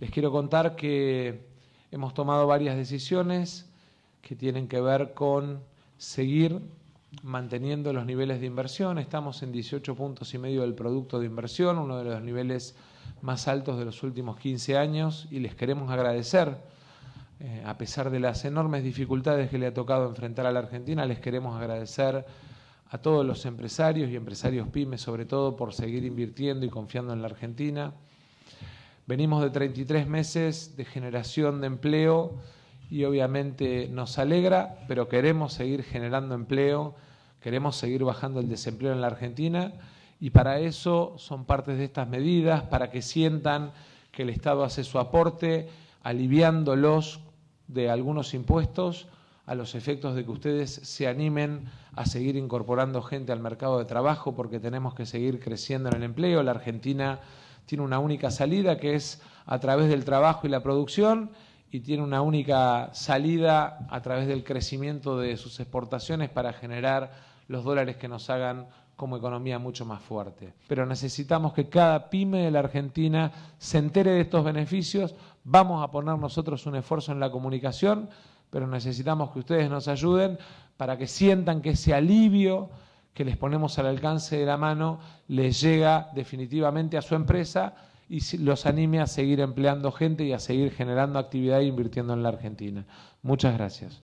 Les quiero contar que hemos tomado varias decisiones que tienen que ver con seguir manteniendo los niveles de inversión. Estamos en 18 puntos y medio del producto de inversión, uno de los niveles más altos de los últimos 15 años, y les queremos agradecer, eh, a pesar de las enormes dificultades que le ha tocado enfrentar a la Argentina, les queremos agradecer a todos los empresarios y empresarios pymes, sobre todo, por seguir invirtiendo y confiando en la Argentina. Venimos de 33 meses de generación de empleo y obviamente nos alegra, pero queremos seguir generando empleo, queremos seguir bajando el desempleo en la Argentina y para eso son partes de estas medidas, para que sientan que el Estado hace su aporte, aliviándolos de algunos impuestos a los efectos de que ustedes se animen a seguir incorporando gente al mercado de trabajo porque tenemos que seguir creciendo en el empleo. La Argentina tiene una única salida que es a través del trabajo y la producción y tiene una única salida a través del crecimiento de sus exportaciones para generar los dólares que nos hagan como economía mucho más fuerte. Pero necesitamos que cada pyme de la Argentina se entere de estos beneficios. Vamos a poner nosotros un esfuerzo en la comunicación, pero necesitamos que ustedes nos ayuden para que sientan que ese alivio que les ponemos al alcance de la mano les llega definitivamente a su empresa y los anime a seguir empleando gente y a seguir generando actividad e invirtiendo en la Argentina. Muchas gracias.